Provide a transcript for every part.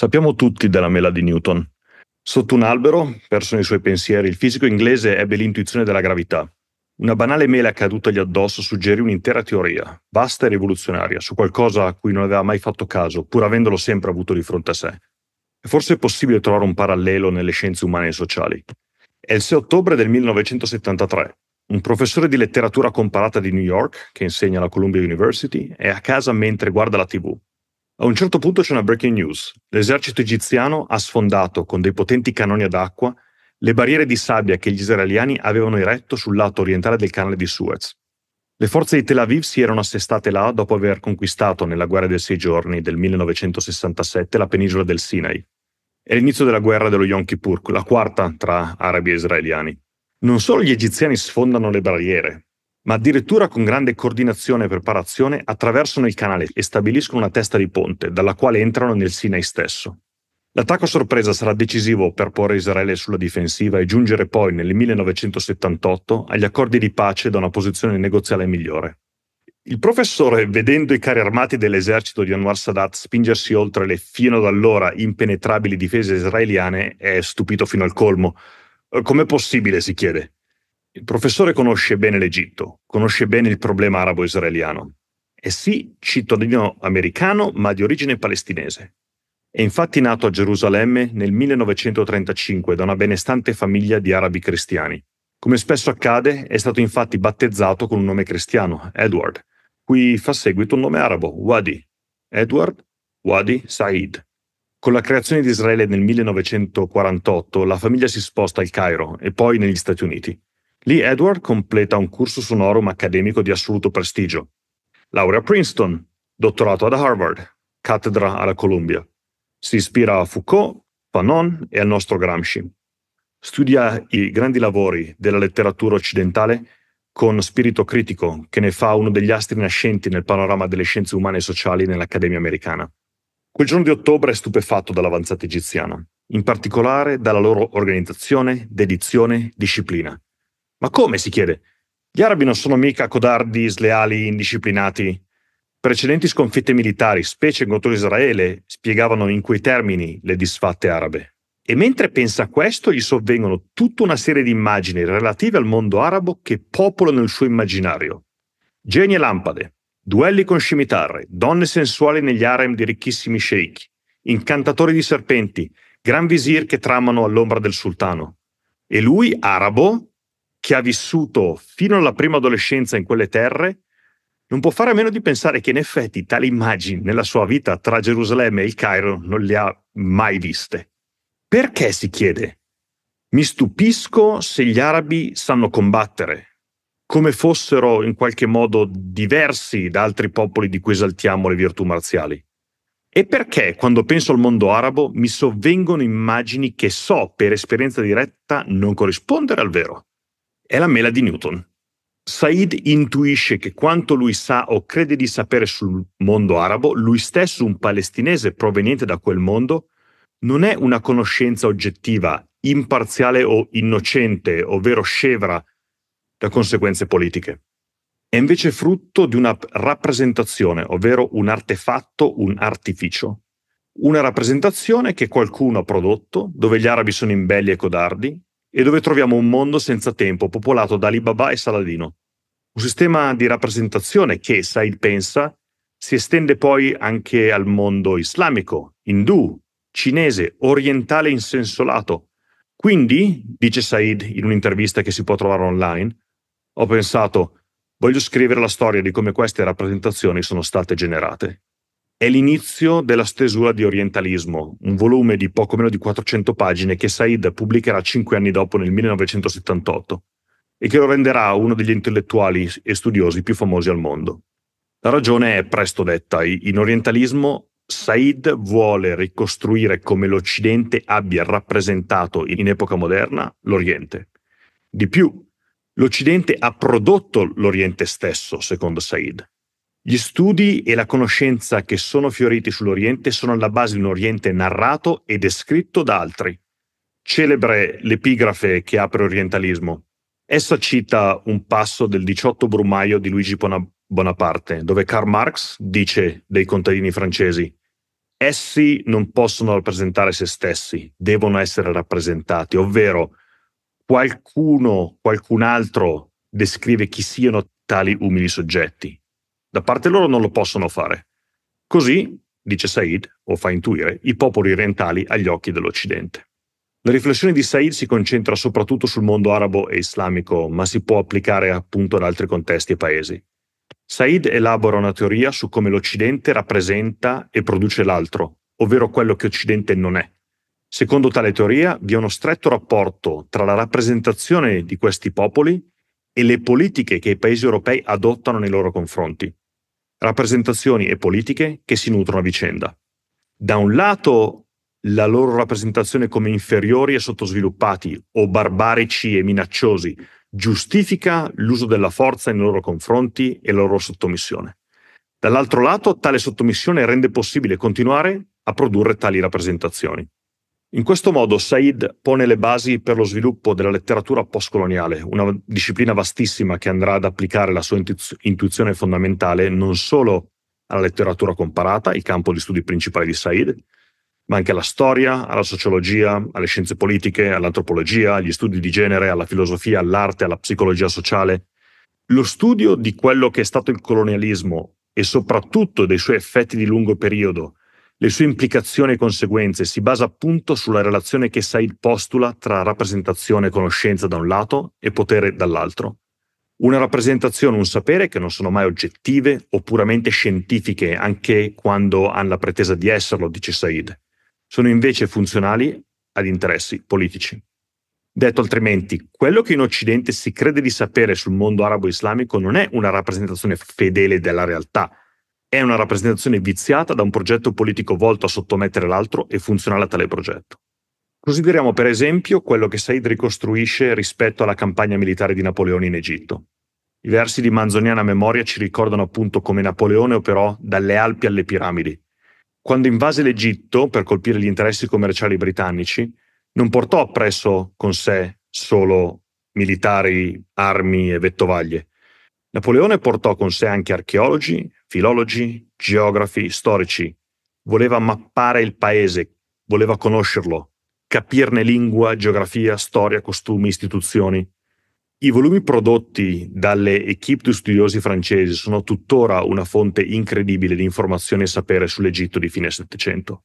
Sappiamo tutti della mela di Newton. Sotto un albero, perso nei suoi pensieri, il fisico inglese ebbe l'intuizione della gravità. Una banale mela cadutagli addosso suggerì un'intera teoria, vasta e rivoluzionaria, su qualcosa a cui non aveva mai fatto caso, pur avendolo sempre avuto di fronte a sé. È forse possibile trovare un parallelo nelle scienze umane e sociali. È il 6 ottobre del 1973. Un professore di letteratura comparata di New York, che insegna alla Columbia University, è a casa mentre guarda la TV. A un certo punto c'è una breaking news. L'esercito egiziano ha sfondato con dei potenti cannoni ad acqua le barriere di sabbia che gli israeliani avevano eretto sul lato orientale del canale di Suez. Le forze di Tel Aviv si erano assestate là dopo aver conquistato nella guerra dei sei giorni del 1967 la penisola del Sinai. È l'inizio della guerra dello Yom Kippur, la quarta tra arabi e israeliani. Non solo gli egiziani sfondano le barriere, ma addirittura con grande coordinazione e preparazione attraversano il canale e stabiliscono una testa di ponte dalla quale entrano nel Sinai stesso. L'attacco a sorpresa sarà decisivo per porre Israele sulla difensiva e giungere poi nel 1978 agli accordi di pace da una posizione negoziale migliore. Il professore, vedendo i carri armati dell'esercito di Anwar Sadat spingersi oltre le fino ad allora impenetrabili difese israeliane, è stupito fino al colmo. Com'è possibile, si chiede. Il professore conosce bene l'Egitto, conosce bene il problema arabo-israeliano. È sì cittadino americano, ma di origine palestinese. È infatti nato a Gerusalemme nel 1935 da una benestante famiglia di arabi cristiani. Come spesso accade, è stato infatti battezzato con un nome cristiano, Edward, cui fa seguito un nome arabo, Wadi, Edward Wadi Said. Con la creazione di Israele nel 1948, la famiglia si sposta al Cairo e poi negli Stati Uniti. Lì Edward completa un cursus sonorum accademico di assoluto prestigio. Laurea a Princeton, dottorato ad Harvard, cattedra alla Columbia. Si ispira a Foucault, Fanon e al nostro Gramsci. Studia i grandi lavori della letteratura occidentale con spirito critico che ne fa uno degli astri nascenti nel panorama delle scienze umane e sociali nell'Accademia americana. Quel giorno di ottobre è stupefatto dall'avanzata egiziana, in particolare dalla loro organizzazione, dedizione, disciplina. Ma come si chiede? Gli arabi non sono mica codardi, sleali, indisciplinati. Precedenti sconfitte militari, specie contro Israele, spiegavano in quei termini le disfatte arabe. E mentre pensa a questo, gli sovvengono tutta una serie di immagini relative al mondo arabo che popolano il suo immaginario. Geni e lampade, duelli con scimitarre, donne sensuali negli harem di ricchissimi sheikh, incantatori di serpenti, gran visir che tramano all'ombra del sultano. E lui, arabo, che ha vissuto fino alla prima adolescenza in quelle terre, non può fare a meno di pensare che in effetti tali immagini nella sua vita tra Gerusalemme e il Cairo non le ha mai viste. Perché si chiede? Mi stupisco se gli arabi sanno combattere, come fossero in qualche modo diversi da altri popoli di cui esaltiamo le virtù marziali. E perché quando penso al mondo arabo mi sovvengono immagini che so per esperienza diretta non corrispondere al vero? è la mela di Newton. Said intuisce che quanto lui sa o crede di sapere sul mondo arabo, lui stesso, un palestinese proveniente da quel mondo, non è una conoscenza oggettiva, imparziale o innocente, ovvero scevra da conseguenze politiche. È invece frutto di una rappresentazione, ovvero un artefatto, un artificio. Una rappresentazione che qualcuno ha prodotto, dove gli arabi sono imbelli e codardi, e dove troviamo un mondo senza tempo popolato da Alibaba e Saladino. Un sistema di rappresentazione che, Said pensa, si estende poi anche al mondo islamico, indù, cinese, orientale in senso lato. Quindi, dice Said in un'intervista che si può trovare online, ho pensato, voglio scrivere la storia di come queste rappresentazioni sono state generate è l'inizio della stesura di Orientalismo, un volume di poco meno di 400 pagine che Said pubblicherà cinque anni dopo, nel 1978, e che lo renderà uno degli intellettuali e studiosi più famosi al mondo. La ragione è presto detta. In Orientalismo Said vuole ricostruire come l'Occidente abbia rappresentato in epoca moderna l'Oriente. Di più, l'Occidente ha prodotto l'Oriente stesso, secondo Said. Gli studi e la conoscenza che sono fioriti sull'Oriente sono alla base di un Oriente narrato e descritto da altri. Celebre l'epigrafe che apre Orientalismo. Essa cita un passo del 18 Brumaio di Luigi Bonaparte, dove Karl Marx dice dei contadini francesi Essi non possono rappresentare se stessi, devono essere rappresentati, ovvero qualcuno, qualcun altro descrive chi siano tali umili soggetti. Da parte loro non lo possono fare. Così, dice Said, o fa intuire, i popoli orientali agli occhi dell'Occidente. La riflessione di Said si concentra soprattutto sul mondo arabo e islamico, ma si può applicare appunto ad altri contesti e paesi. Said elabora una teoria su come l'Occidente rappresenta e produce l'altro, ovvero quello che Occidente non è. Secondo tale teoria vi è uno stretto rapporto tra la rappresentazione di questi popoli e le politiche che i paesi europei adottano nei loro confronti rappresentazioni e politiche che si nutrono a vicenda. Da un lato la loro rappresentazione come inferiori e sottosviluppati o barbarici e minacciosi giustifica l'uso della forza nei loro confronti e la loro sottomissione. Dall'altro lato, tale sottomissione rende possibile continuare a produrre tali rappresentazioni. In questo modo Said pone le basi per lo sviluppo della letteratura postcoloniale, una disciplina vastissima che andrà ad applicare la sua intuizione fondamentale non solo alla letteratura comparata, il campo di studi principale di Said, ma anche alla storia, alla sociologia, alle scienze politiche, all'antropologia, agli studi di genere, alla filosofia, all'arte, alla psicologia sociale. Lo studio di quello che è stato il colonialismo e soprattutto dei suoi effetti di lungo periodo le sue implicazioni e conseguenze si basa appunto sulla relazione che Said postula tra rappresentazione e conoscenza da un lato e potere dall'altro. Una rappresentazione, un sapere che non sono mai oggettive o puramente scientifiche, anche quando hanno la pretesa di esserlo, dice Said. Sono invece funzionali ad interessi politici. Detto altrimenti, quello che in Occidente si crede di sapere sul mondo arabo-islamico non è una rappresentazione fedele della realtà, è una rappresentazione viziata da un progetto politico volto a sottomettere l'altro e funzionale a tale progetto. Consideriamo per esempio quello che Said ricostruisce rispetto alla campagna militare di Napoleone in Egitto. I versi di Manzoniana Memoria ci ricordano appunto come Napoleone operò dalle Alpi alle piramidi. Quando invase l'Egitto per colpire gli interessi commerciali britannici, non portò appresso con sé solo militari, armi e vettovaglie, Napoleone portò con sé anche archeologi, filologi, geografi, storici. Voleva mappare il paese, voleva conoscerlo, capirne lingua, geografia, storia, costumi, istituzioni. I volumi prodotti dalle equipe di studiosi francesi sono tuttora una fonte incredibile di informazioni e sapere sull'Egitto di fine Settecento.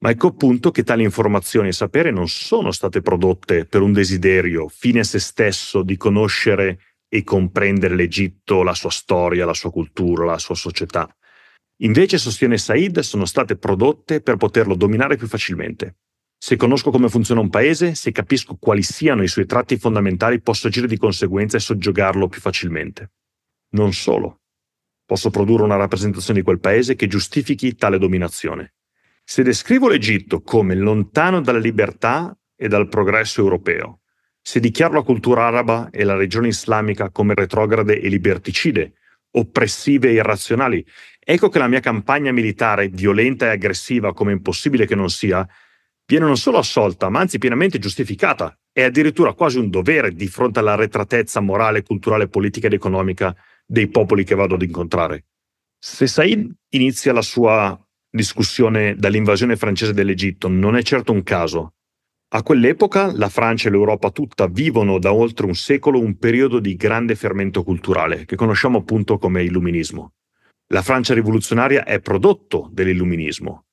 Ma ecco appunto che tali informazioni e sapere non sono state prodotte per un desiderio fine a se stesso di conoscere e comprendere l'Egitto, la sua storia, la sua cultura, la sua società. Invece, sostiene Said, sono state prodotte per poterlo dominare più facilmente. Se conosco come funziona un paese, se capisco quali siano i suoi tratti fondamentali, posso agire di conseguenza e soggiogarlo più facilmente. Non solo. Posso produrre una rappresentazione di quel paese che giustifichi tale dominazione. Se descrivo l'Egitto come lontano dalla libertà e dal progresso europeo, se dichiaro la cultura araba e la regione islamica come retrograde e liberticide, oppressive e irrazionali, ecco che la mia campagna militare, violenta e aggressiva come impossibile che non sia, viene non solo assolta, ma anzi pienamente giustificata. È addirittura quasi un dovere di fronte alla retratezza morale, culturale, politica ed economica dei popoli che vado ad incontrare. Se Said inizia la sua discussione dall'invasione francese dell'Egitto, non è certo un caso. A quell'epoca la Francia e l'Europa tutta vivono da oltre un secolo un periodo di grande fermento culturale, che conosciamo appunto come illuminismo. La Francia rivoluzionaria è prodotto dell'illuminismo,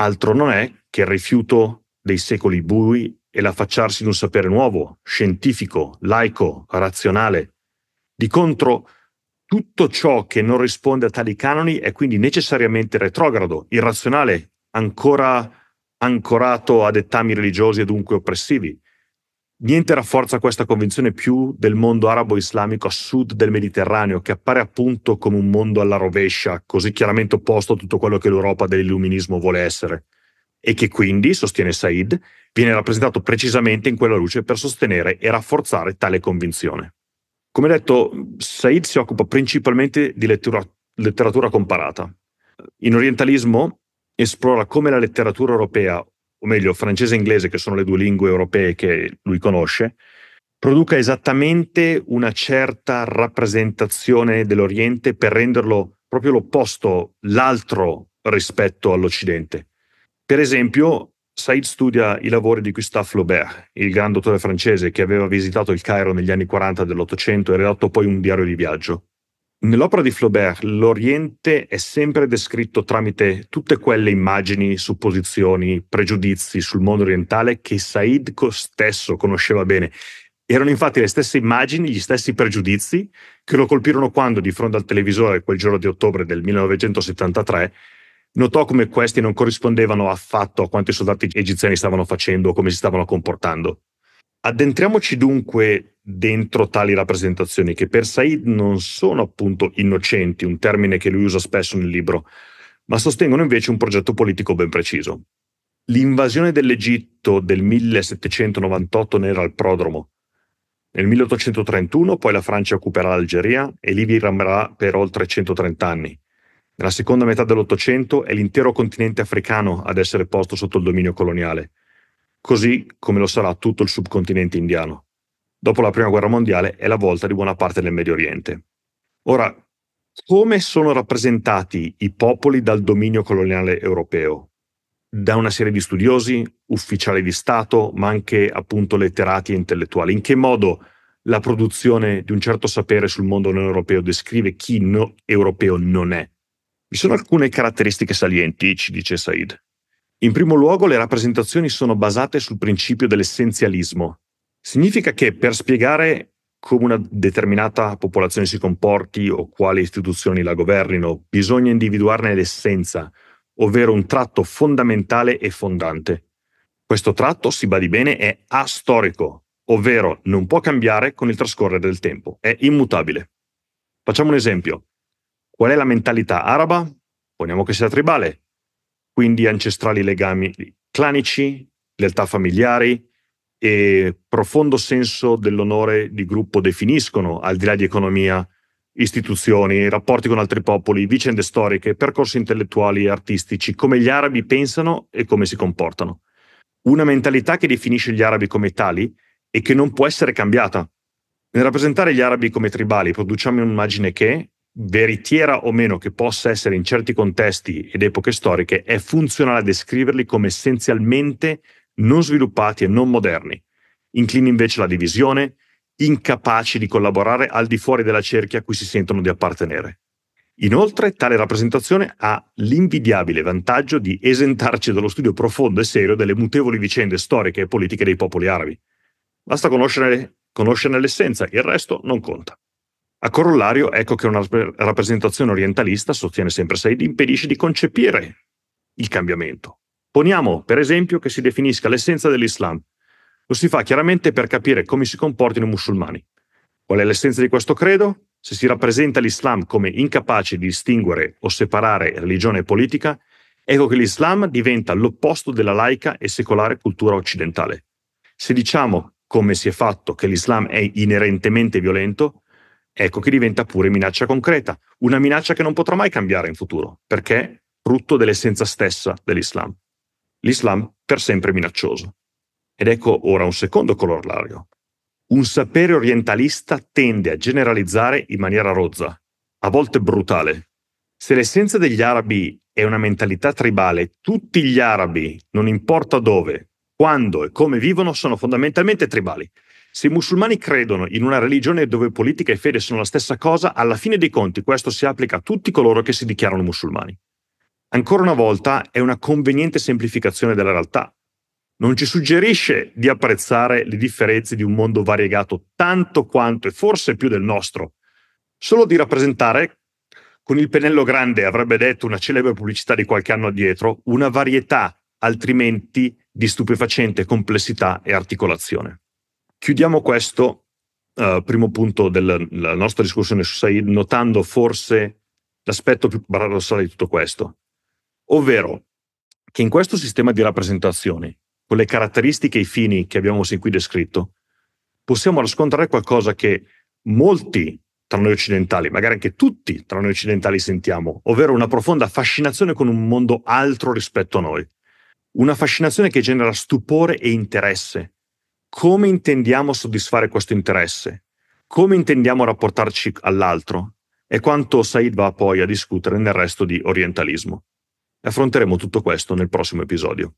altro non è che il rifiuto dei secoli bui e l'affacciarsi di un sapere nuovo, scientifico, laico, razionale. Di contro, tutto ciò che non risponde a tali canoni è quindi necessariamente retrogrado, irrazionale, ancora ancorato a dettami religiosi e dunque oppressivi. Niente rafforza questa convinzione più del mondo arabo-islamico a sud del Mediterraneo, che appare appunto come un mondo alla rovescia, così chiaramente opposto a tutto quello che l'Europa dell'illuminismo vuole essere, e che quindi, sostiene Said, viene rappresentato precisamente in quella luce per sostenere e rafforzare tale convinzione. Come detto, Said si occupa principalmente di lettura, letteratura comparata. In orientalismo esplora come la letteratura europea, o meglio francese e inglese, che sono le due lingue europee che lui conosce, produca esattamente una certa rappresentazione dell'Oriente per renderlo proprio l'opposto, l'altro rispetto all'Occidente. Per esempio, Said studia i lavori di Gustave Flaubert, il grande dottore francese che aveva visitato il Cairo negli anni 40 dell'Ottocento e redatto poi un diario di viaggio. Nell'opera di Flaubert l'Oriente è sempre descritto tramite tutte quelle immagini, supposizioni, pregiudizi sul mondo orientale che Said stesso conosceva bene. Erano infatti le stesse immagini, gli stessi pregiudizi che lo colpirono quando, di fronte al televisore quel giorno di ottobre del 1973, notò come questi non corrispondevano affatto a quanto i soldati egiziani stavano facendo o come si stavano comportando. Addentriamoci dunque dentro tali rappresentazioni che per Said non sono appunto innocenti, un termine che lui usa spesso nel libro, ma sostengono invece un progetto politico ben preciso. L'invasione dell'Egitto del 1798 ne era il prodromo. Nel 1831 poi la Francia occuperà l'Algeria e lì vi ramerà per oltre 130 anni. Nella seconda metà dell'Ottocento è l'intero continente africano ad essere posto sotto il dominio coloniale così come lo sarà tutto il subcontinente indiano. Dopo la Prima Guerra Mondiale è la volta di buona parte del Medio Oriente. Ora, come sono rappresentati i popoli dal dominio coloniale europeo? Da una serie di studiosi, ufficiali di Stato, ma anche appunto letterati e intellettuali. In che modo la produzione di un certo sapere sul mondo non europeo descrive chi no europeo non è? Vi sono alcune caratteristiche salienti, ci dice Said. In primo luogo le rappresentazioni sono basate sul principio dell'essenzialismo. Significa che per spiegare come una determinata popolazione si comporti o quali istituzioni la governino, bisogna individuarne l'essenza, ovvero un tratto fondamentale e fondante. Questo tratto, si badi bene, è astorico, ovvero non può cambiare con il trascorrere del tempo, è immutabile. Facciamo un esempio. Qual è la mentalità araba? Poniamo che sia tribale quindi ancestrali legami clanici, lealtà familiari e profondo senso dell'onore di gruppo definiscono, al di là di economia, istituzioni, rapporti con altri popoli, vicende storiche, percorsi intellettuali e artistici, come gli arabi pensano e come si comportano. Una mentalità che definisce gli arabi come tali e che non può essere cambiata. Nel rappresentare gli arabi come tribali produciamo un'immagine che, veritiera o meno che possa essere in certi contesti ed epoche storiche, è funzionale a descriverli come essenzialmente non sviluppati e non moderni. Inclini invece la divisione, incapaci di collaborare al di fuori della cerchia a cui si sentono di appartenere. Inoltre, tale rappresentazione ha l'invidiabile vantaggio di esentarci dallo studio profondo e serio delle mutevoli vicende storiche e politiche dei popoli arabi. Basta conoscere, conoscerne l'essenza, il resto non conta. A corollario, ecco che una rappresentazione orientalista, sostiene sempre Said, impedisce di concepire il cambiamento. Poniamo, per esempio, che si definisca l'essenza dell'Islam. Lo si fa chiaramente per capire come si comportino i musulmani. Qual è l'essenza di questo credo? Se si rappresenta l'Islam come incapace di distinguere o separare religione e politica, ecco che l'Islam diventa l'opposto della laica e secolare cultura occidentale. Se diciamo, come si è fatto, che l'Islam è inerentemente violento, ecco che diventa pure minaccia concreta, una minaccia che non potrà mai cambiare in futuro, perché è frutto dell'essenza stessa dell'Islam. L'Islam per sempre minaccioso. Ed ecco ora un secondo corollario. Un sapere orientalista tende a generalizzare in maniera rozza, a volte brutale. Se l'essenza degli arabi è una mentalità tribale, tutti gli arabi, non importa dove, quando e come vivono, sono fondamentalmente tribali. Se i musulmani credono in una religione dove politica e fede sono la stessa cosa, alla fine dei conti questo si applica a tutti coloro che si dichiarano musulmani. Ancora una volta è una conveniente semplificazione della realtà. Non ci suggerisce di apprezzare le differenze di un mondo variegato tanto quanto e forse più del nostro, solo di rappresentare, con il pennello grande avrebbe detto una celebre pubblicità di qualche anno addietro, una varietà altrimenti di stupefacente complessità e articolazione. Chiudiamo questo uh, primo punto della nostra discussione su Said notando forse l'aspetto più paradossale di tutto questo, ovvero che in questo sistema di rappresentazioni, con le caratteristiche e i fini che abbiamo sin qui descritto, possiamo riscontrare qualcosa che molti tra noi occidentali, magari anche tutti tra noi occidentali sentiamo, ovvero una profonda fascinazione con un mondo altro rispetto a noi. Una fascinazione che genera stupore e interesse, come intendiamo soddisfare questo interesse, come intendiamo rapportarci all'altro e quanto Said va poi a discutere nel resto di orientalismo. Affronteremo tutto questo nel prossimo episodio.